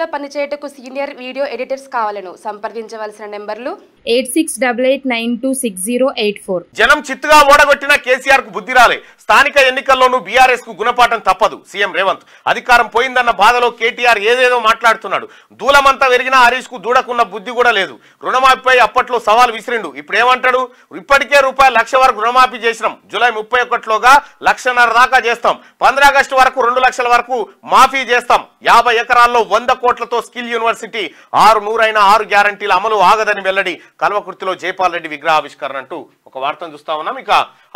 లో పనిచేయటకు senior video editors కావాలను సంప్రదించవలసిన నెంబర్లు eight six double eight nine two six zero eight four జనం చిత్తుగా ఓడగొట్టిన కేసీఆర్ కు బుద్ధి రాలే స్థానిక ఎన్నికల్లోనూ బీఆర్ఎస్ కు గుణపాఠం తప్పదు సీఎం రేవంత్ అధికారం పోయిందన్న బాధలో కేటీఆర్ ఏదేదో మాట్లాడుతున్నాడు దూలమంతా పెరిగినా హరీష్ కు దూడకున్న బుద్ధి కూడా లేదు రుణమాఫీపై అప్పట్లో సవాల్ విసిరిండు ఇప్పుడు ఏమంటాడు ఇప్పటికే రూపాయలు లక్ష వరకు రుణమాఫీ చేసినాం జూలై ముప్పై ఒకటిలోగా లక్షన్నర దాకా చేస్తాం పంద్రాగస్టు వరకు రెండు లక్షల వరకు మాఫీ చేస్తాం యాభై ఎకరాల్లో వంద కోట్లతో స్కిల్ యూనివర్సిటీ ఆరు నూరైన ఆరు గ్యారంటీల అమలు ఆగదని వెల్లడి కల్వకుర్తిలో జైపాల్ రెడ్డి విగ్రహావిష్కరణ అంటూ ఒక వార్తను చూస్తా ఉన్నాం ఇక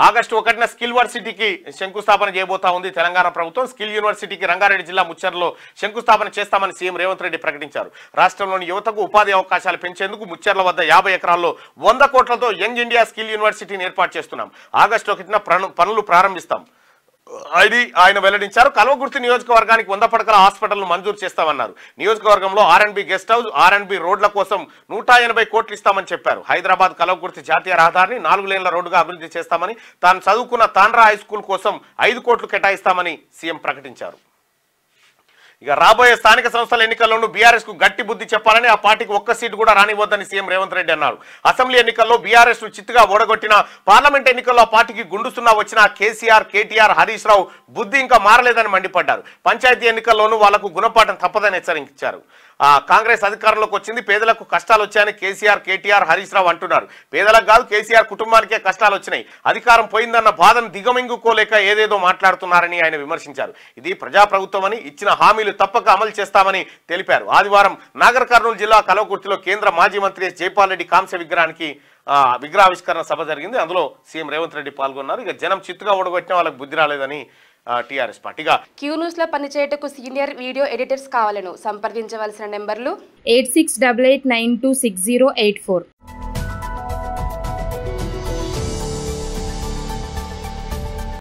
ఆగస్టు ఒకటిన స్కిల్ యూనివర్సిటీకి శంకుస్థాపన చేయబోతా ఉంది తెలంగాణ ప్రభుత్వం స్కిల్ యూనివర్సిటీకి రంగారెడ్డి జిల్లా ముచ్చర్లో శంకుస్థాపన చేస్తామని సీఎం రేవంత్ రెడ్డి ప్రకటించారు రాష్ట్రంలోని యువతకు ఉపాధి అవకాశాలు పెంచేందుకు ముచ్చర్ల వద్ద యాభై ఎకరాల్లో వంద కోట్లతో యంగ్ ఇండియా స్కిల్ యూనివర్సిటీని ఏర్పాటు చేస్తున్నాం ఆగస్టు ఒకటిన పనులు ప్రారంభిస్తాం ఐడి ఆయన వెల్లడించారు కల్వగుర్తి నియోజకవర్గానికి వంద పడకల హాస్పిటల్ను మంజూరు చేస్తామన్నారు నియోజకవర్గంలో ఆర్ఎన్బి గెస్ట్ హౌస్ ఆర్ఎన్బి రోడ్ల కోసం నూట ఎనభై కోట్లు ఇస్తామని చెప్పారు హైదరాబాద్ కల్వగుర్తి జాతీయ రహదారిని నాలుగు లేన్ల రోడ్డుగా అభివృద్ధి చేస్తామని తాను చదువుకున్న తాండ్రా హై స్కూల్ కోసం ఐదు కోట్లు కేటాయిస్తామని సీఎం ప్రకటించారు ఇక రాబోయే స్థానిక సంస్థల ఎన్నికల్లోనూ బీఆర్ఎస్ కు గట్టి బుద్ధి చెప్పాలని ఆ పార్టీకి ఒక్క సీటు కూడా రానివ్వద్దని సీఎం రేవంత్ రెడ్డి అన్నారు అసెంబ్లీ ఎన్నికల్లో బీఆర్ఎస్ ను చిత్తుగా ఓడగొట్టిన పార్లమెంట్ ఎన్నికల్లో ఆ పార్టీకి గుండుస్తున్నా వచ్చిన కేసీఆర్ కేటీఆర్ హరీష్ రావు బుద్ధి ఇంకా మారలేదని మండిపడ్డారు పంచాయతీ ఎన్నికల్లోనూ వాళ్లకు గుణపాఠం తప్పదని హెచ్చరించారు కాంగ్రెస్ అధికారంలోకి వచ్చింది పేదలకు కష్టాలు వచ్చాయని కేసీఆర్ కేటీఆర్ హరీష్ రావు అంటున్నారు పేదలకు కాదు కేసీఆర్ కుటుంబానికే కష్టాలు వచ్చినాయి అధికారం పోయిందన్న బాధను దిగమింగుకోలేక ఏదేదో మాట్లాడుతున్నారని ఆయన విమర్శించారు ఇది ప్రజాప్రభుత్వం అని ఇచ్చిన హామీలు తప్పక అమలు చేస్తామని తెలిపారు ఆదివారం నాగర్ కర్నూలు జిల్లా కలవకుర్తిలో కేంద్ర మాజీ మంత్రి జైపాల్ రెడ్డి కాంస్య విగ్రహానికి విగ్రహావిష్కరణ సభ జరిగింది అందులో సీఎం రేవంత్ రెడ్డి పాల్గొన్నారు ఇక జనం చిత్తుగా ఓడగొట్టిన వాళ్ళకి బుద్ధి రాలేదని టీఆర్ఎస్ పార్టీగా క్యూ న్యూస్ లో పనిచేయటకు సీనియర్ వీడియో ఎడిటర్స్ కావాలను సంప్రదించవలసిన నెంబర్లు eight six double eight nine two six zero eight four